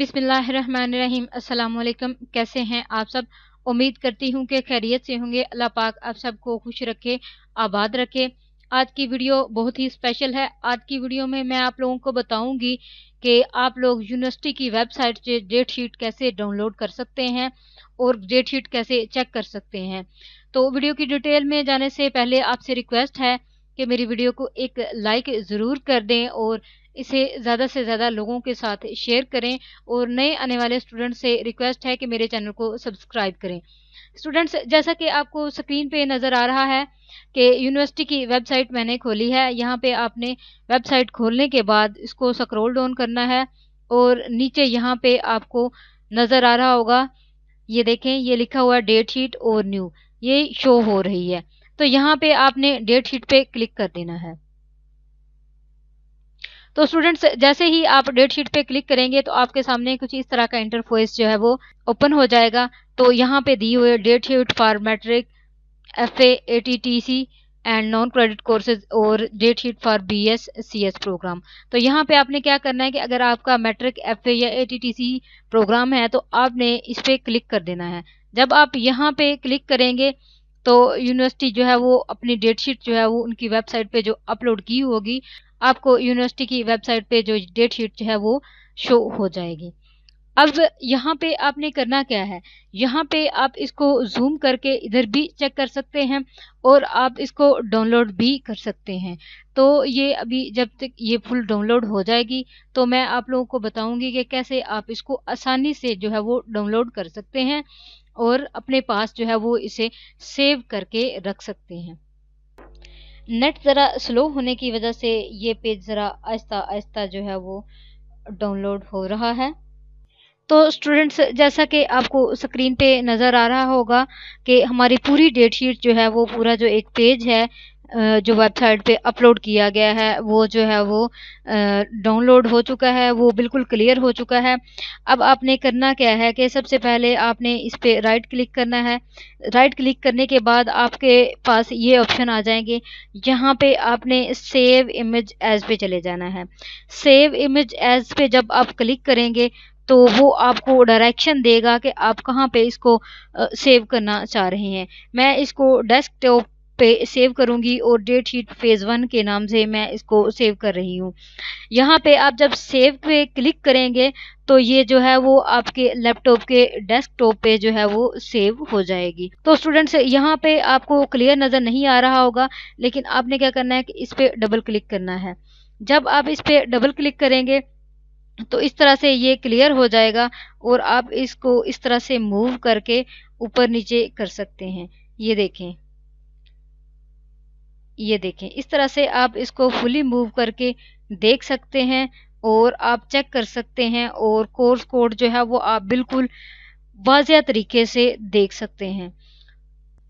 बिसमीम् अल्लाम कैसे हैं आप सब उम्मीद करती हूँ कि खैरियत से होंगे अल्लाह पाक आप सबको खुश रखे आबाद रखे आज की वीडियो बहुत ही स्पेशल है आज की वीडियो में मैं आप लोगों को बताऊंगी कि आप लोग यूनिवर्सिटी की वेबसाइट से डेट शीट कैसे डाउनलोड कर सकते हैं और डेट शीट कैसे चेक कर सकते हैं तो वीडियो की डिटेल में जाने से पहले आपसे रिक्वेस्ट है कि मेरी वीडियो को एक लाइक ज़रूर कर दें और इसे ज़्यादा से ज़्यादा लोगों के साथ शेयर करें और नए आने वाले स्टूडेंट से रिक्वेस्ट है कि मेरे चैनल को सब्सक्राइब करें स्टूडेंट्स जैसा कि आपको स्क्रीन पे नज़र आ रहा है कि यूनिवर्सिटी की वेबसाइट मैंने खोली है यहाँ पे आपने वेबसाइट खोलने के बाद इसको स्क्रोल डाउन करना है और नीचे यहाँ पे आपको नज़र आ रहा होगा ये देखें ये लिखा हुआ है डेट शीट और न्यू ये शो हो रही है तो यहाँ पे आपने डेट शीट पे क्लिक कर देना है तो स्टूडेंट्स जैसे ही आप डेट शीट पे क्लिक करेंगे तो आपके सामने कुछ इस तरह का इंटरफेस जो है वो ओपन हो जाएगा तो यहाँ पे दी हुए date sheet for matric F A T T C and non credit courses और date sheet for B S C S programme तो यहाँ पे आपने क्या करना है कि अगर आपका मैट्रिक एफ या A T T C programme है तो आपने इस पर क्लिक कर देना है जब आप यहाँ पे क्लिक करेंगे तो यूनिवर्सिटी जो है वो अपनी डेट शीट जो है वो उनकी वेबसाइट पे जो अपलोड की होगी आपको यूनिवर्सिटी की वेबसाइट पे जो डेट शीट है वो शो हो जाएगी अब यहाँ पे आपने करना क्या है यहाँ पे आप इसको जूम करके इधर भी चेक कर सकते हैं और आप इसको डाउनलोड भी कर सकते हैं तो ये अभी जब तक ये फुल डाउनलोड हो जाएगी तो मैं आप लोगों को बताऊंगी कि कैसे आप इसको आसानी से जो है वो डाउनलोड कर सकते हैं और अपने पास जो है वो इसे सेव करके रख सकते हैं नेट ज़रा स्लो होने की वजह से ये पेज ज़रा आहिस्ता आहिस्ता जो है वो डाउनलोड हो रहा है तो स्टूडेंट्स जैसा कि आपको स्क्रीन पे नज़र आ रहा होगा कि हमारी पूरी डेट शीट जो है वो पूरा जो एक पेज है जो वेबसाइट पे अपलोड किया गया है वो जो है वो डाउनलोड हो चुका है वो बिल्कुल क्लियर हो चुका है अब आपने करना क्या है कि सबसे पहले आपने इस पर राइट क्लिक करना है राइट क्लिक करने के बाद आपके पास ये ऑप्शन आ जाएंगे यहाँ पे आपने सेव इमेज एज पे चले जाना है सेव इमेज एज पे जब आप क्लिक करेंगे तो वो आपको डायरेक्शन देगा कि आप कहाँ पे इसको सेव करना चाह रहे हैं मैं इसको डेस्कटॉप सेव करूंगी और डेट शीट फेज़ वन के नाम से मैं इसको सेव कर रही हूँ यहाँ पे आप जब सेव पे क्लिक करेंगे तो ये जो है वो आपके लैपटॉप के डेस्कटॉप पे जो है वो सेव हो जाएगी तो स्टूडेंट्स यहाँ पे आपको क्लियर नज़र नहीं आ रहा होगा लेकिन आपने क्या करना है कि इस पे डबल क्लिक करना है जब आप इस पे डबल क्लिक करेंगे तो इस तरह से ये क्लियर हो जाएगा और आप इसको इस तरह से मूव करके ऊपर नीचे कर सकते हैं ये देखें ये देखें इस तरह से आप इसको फुली मूव करके देख सकते हैं और आप चेक कर सकते हैं और कोर्स कोड जो है वो आप बिल्कुल वाजिया तरीके से देख सकते हैं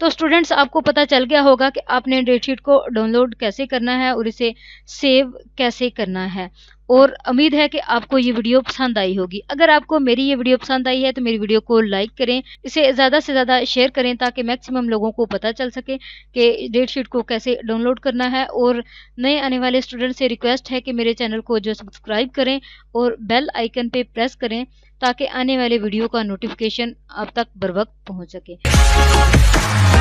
तो स्टूडेंट्स आपको पता चल गया होगा कि आपने डेटशीट को डाउनलोड कैसे करना है और इसे सेव कैसे करना है और उम्मीद है कि आपको ये वीडियो पसंद आई होगी अगर आपको मेरी ये वीडियो पसंद आई है तो मेरी वीडियो को लाइक करें इसे ज़्यादा से ज़्यादा शेयर करें ताकि मैक्सिमम लोगों को पता चल सके कि डेट शीट को कैसे डाउनलोड करना है और नए आने वाले स्टूडेंट से रिक्वेस्ट है कि मेरे चैनल को जो सब्सक्राइब करें और बेल आइकन पर प्रेस करें ताकि आने वाले वीडियो का नोटिफिकेशन आप तक बर वक्त पहुँच सके